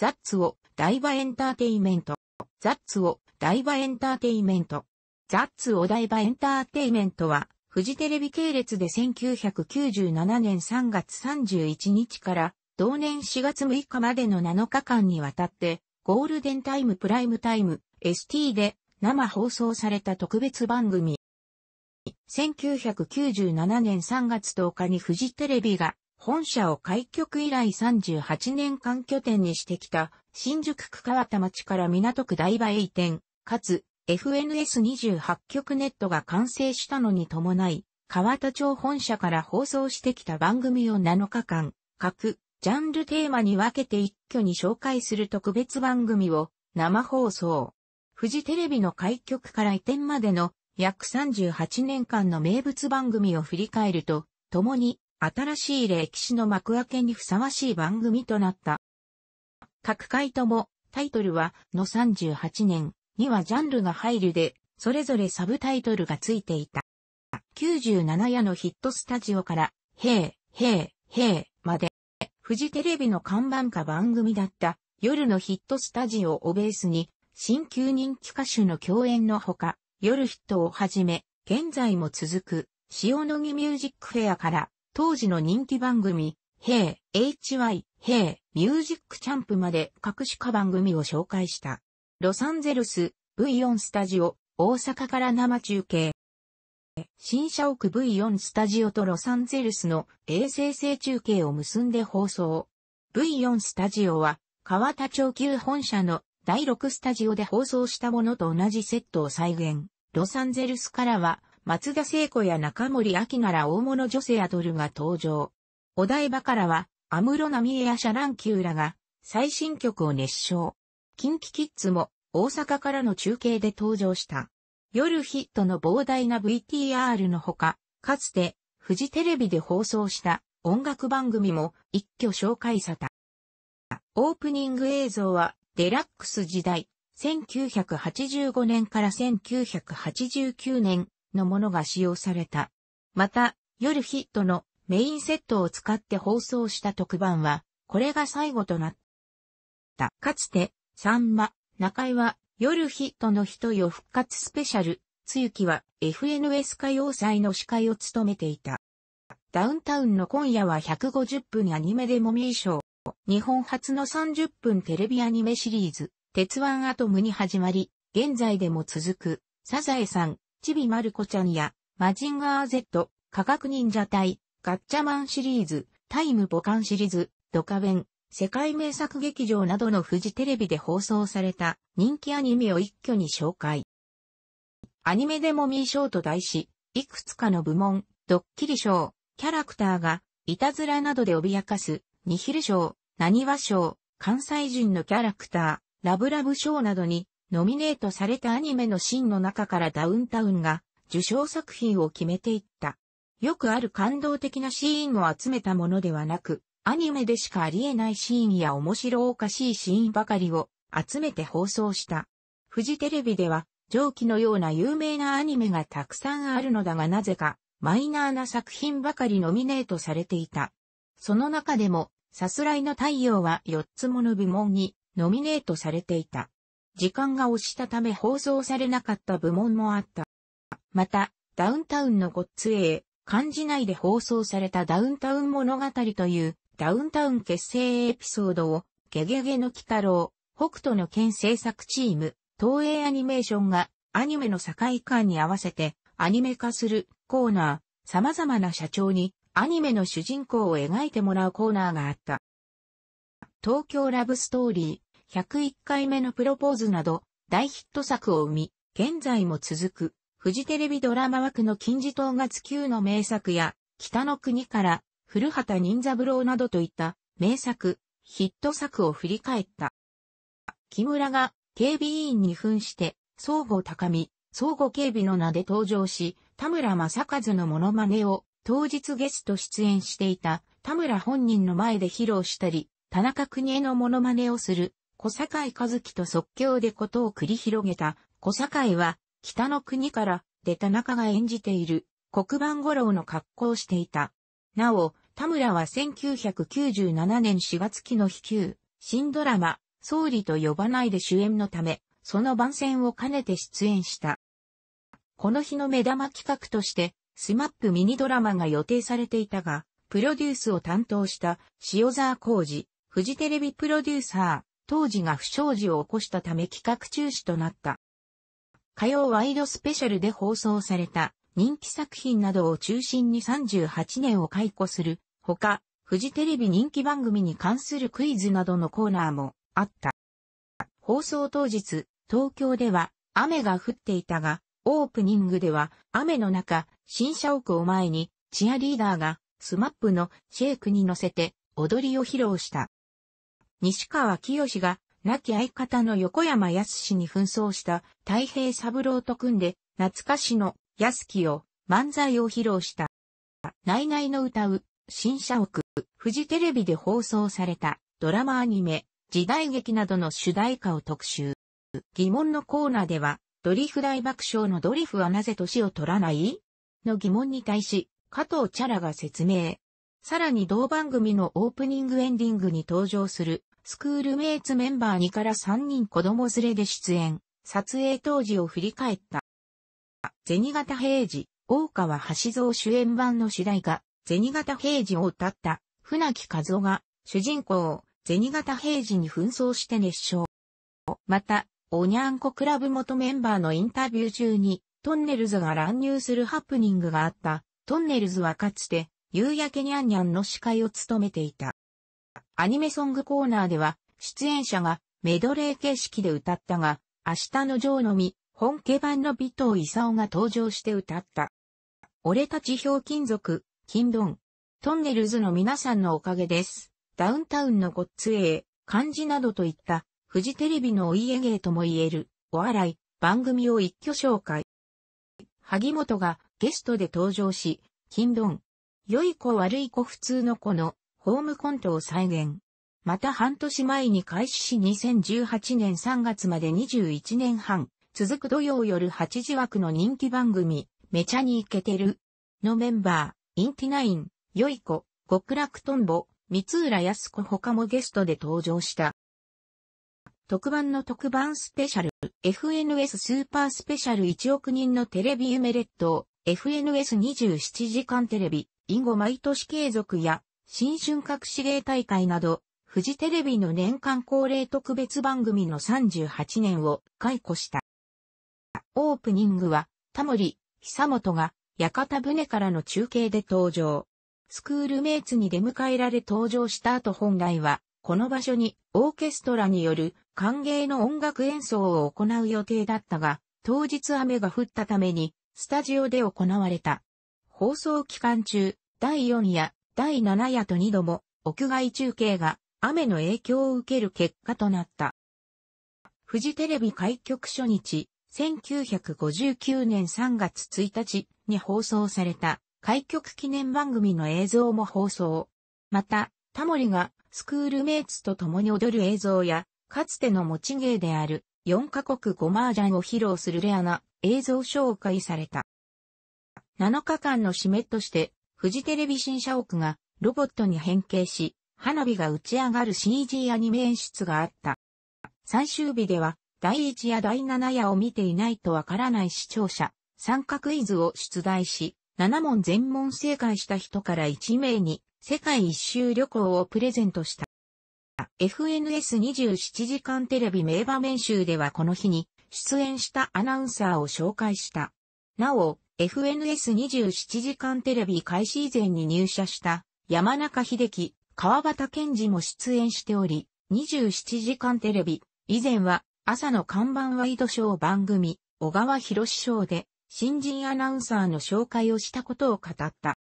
ザッツをダイバエンターテイメント。ザッツをダイバエンターテイメント。ザッツお台場エンターテイメントは、フジテレビ系列で1997年3月31日から同年4月6日までの7日間にわたって、ゴールデンタイムプライムタイム ST で生放送された特別番組。1997年3月10日にフジテレビが本社を開局以来38年間拠点にしてきた新宿区川田町から港区台場へ移転、かつ FNS28 局ネットが完成したのに伴い、川田町本社から放送してきた番組を7日間、各ジャンルテーマに分けて一挙に紹介する特別番組を生放送。富士テレビの開局から移転までの約38年間の名物番組を振り返ると、共に新しい歴史の幕開けにふさわしい番組となった。各回とも、タイトルは、の38年にはジャンルが入るで、それぞれサブタイトルがついていた。97夜のヒットスタジオから、へい、へい、へい、まで、富士テレビの看板か番組だった夜のヒットスタジオをベースに、新旧人気歌手の共演のほか、夜ヒットをはじめ、現在も続く、塩野義ミュージックフェアから、当時の人気番組、ヘイ、HY、ヘイ、ミュージックチャンプまで各種歌番組を紹介した。ロサンゼルス、V4 スタジオ、大阪から生中継。新社屋 V4 スタジオとロサンゼルスの衛星生中継を結んで放送。V4 スタジオは、川田町級本社の第6スタジオで放送したものと同じセットを再現。ロサンゼルスからは、松田聖子や中森明なら大物女性アドルが登場。お台場からは、アムロナミエやシャランキューラが、最新曲を熱唱。キンキキッズも、大阪からの中継で登場した。夜ヒットの膨大な VTR のほか、かつて、フジテレビで放送した音楽番組も一挙紹介された。オープニング映像は、デラックス時代、1985年から1989年、のものが使用された。また、夜ヒットのメインセットを使って放送した特番は、これが最後となった。かつて、サンマ、中井は、夜ヒットの一人を復活スペシャル、つゆきは FNS 歌謡祭の司会を務めていた。ダウンタウンの今夜は150分アニメでもミー賞。日本初の30分テレビアニメシリーズ、鉄腕アトムに始まり、現在でも続く、サザエさん、ちびまる子ちゃんや、マジンガー Z、科学忍者隊、ガッチャマンシリーズ、タイム母ンシリーズ、ドカベン、世界名作劇場などのフジテレビで放送された人気アニメを一挙に紹介。アニメでもミー賞と題し、いくつかの部門、ドッキリ賞、キャラクターが、いたずらなどで脅かす、ニヒル賞、ナニワ賞、関西人のキャラクター、ラブラブ賞などにノミネートされたアニメのシーンの中からダウンタウンが受賞作品を決めていった。よくある感動的なシーンを集めたものではなく、アニメでしかありえないシーンや面白おかしいシーンばかりを集めて放送した。フジテレビでは、上記のような有名なアニメがたくさんあるのだがなぜか、マイナーな作品ばかりノミネートされていた。その中でも、さすらいの太陽は4つもの部門にノミネートされていた。時間が押したため放送されなかった部門もあった。また、ダウンタウンのゴッツエえ、漢字内で放送されたダウンタウン物語というダウンタウン結成エピソードを、ゲゲゲの鬼太郎、北斗の剣制作チーム、東映アニメーションがアニメの境観に合わせてアニメ化するコーナー、様々な社長にアニメの主人公を描いてもらうコーナーがあった。東京ラブストーリ101回目のプロポーズなど、大ヒット作を生み、現在も続く、フジテレビドラマ枠の金字塔月級の名作や、北の国から、古畑任三郎などといった名作、ヒット作を振り返った。木村が警備委員に扮して、相互高見、相互警備の名で登場し、田村正和のモノマネを当日ゲスト出演していた田村本人の前で披露したり、田中邦衛のモノマネをする小坂井和樹と即興でことを繰り広げた、小坂井は、北の国からで田中が演じている黒板五郎の格好をしていた。なお、田村は1997年4月期の飛球、新ドラマ、総理と呼ばないで主演のため、その番宣を兼ねて出演した。この日の目玉企画として、スマップミニドラマが予定されていたが、プロデュースを担当した塩沢浩二、フジテレビプロデューサー、当時が不祥事を起こしたため企画中止となった。火曜ワイドスペシャルで放送された人気作品などを中心に38年を解雇する、ほか、フジテレビ人気番組に関するクイズなどのコーナーもあった。放送当日、東京では雨が降っていたが、オープニングでは雨の中、新社屋を前にチアリーダーがスマップのシェイクに乗せて踊りを披露した。西川清が、亡き相方の横山康に紛争した太平三郎と組んで、懐かしの安清漫才を披露した。内々の歌う、新社屋、フジテレビで放送されたドラマアニメ、時代劇などの主題歌を特集。疑問のコーナーでは、ドリフ大爆笑のドリフはなぜ年を取らないの疑問に対し、加藤茶らが説明。さらに同番組のオープニングエンディングに登場するスクールメイツメンバー2から3人子供連れで出演、撮影当時を振り返った。銭形平次、大川橋蔵主演版の主題歌、銭形平次を歌った、船木和夫が、主人公、銭形平次に紛争して熱唱。また、おにゃんこクラブ元メンバーのインタビュー中に、トンネルズが乱入するハプニングがあった。トンネルズはかつて、夕焼けにゃんにゃんの司会を務めていた。アニメソングコーナーでは、出演者がメドレー形式で歌ったが、明日のジョーのみ、本家版の美藤勲が登場して歌った。俺たちひょうきん族、金ドン。トンネルズの皆さんのおかげです。ダウンタウンのごっつええ、漢字などといった、フジテレビのお家芸とも言える、お笑い、番組を一挙紹介。萩本がゲストで登場し、金ドン。良い子悪い子普通の子のホームコントを再現。また半年前に開始し2018年3月まで21年半、続く土曜夜8時枠の人気番組、めちゃにイケてる。のメンバー、インティナイン、よいこ、極楽とんぼ、三浦康子他もゲストで登場した。特番の特番スペシャル、FNS スーパースペシャル1億人のテレビ夢列島、FNS27 時間テレビ、ンゴ毎年継続や新春隠し芸大会など、フジテレビの年間恒例特別番組の38年を解雇した。オープニングは、タモリ、久本が、館船からの中継で登場。スクールメイツに出迎えられ登場した後本来は、この場所にオーケストラによる歓迎の音楽演奏を行う予定だったが、当日雨が降ったために、スタジオで行われた。放送期間中、第4夜、第7夜と2度も屋外中継が雨の影響を受ける結果となった。フジテレビ開局初日、1959年3月1日に放送された開局記念番組の映像も放送。また、タモリがスクールメイツと共に踊る映像や、かつての持ち芸である4カ国ゴマージャンを披露するレアな映像紹介された。7日間の締めとしてフジテレビ新社屋がロボットに変形し、花火が打ち上がる CG アニメ演出があった。最終日では、第1夜第7夜を見ていないとわからない視聴者、参加クイズを出題し、7問全問正解した人から1名に世界一周旅行をプレゼントした。FNS27 時間テレビ名場面集ではこの日に出演したアナウンサーを紹介した。なお、FNS27 時間テレビ開始以前に入社した山中秀樹、川端健二も出演しており、27時間テレビ、以前は朝の看板ワイドショー番組、小川博史賞で新人アナウンサーの紹介をしたことを語った。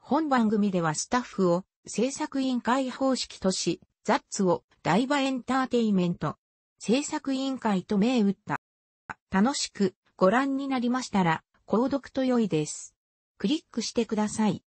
本番組ではスタッフを制作委員会方式とし、ザッツを台場エンターテイメント制作委員会と銘打った。楽しくご覧になりましたら、購読と良いです。クリックしてください。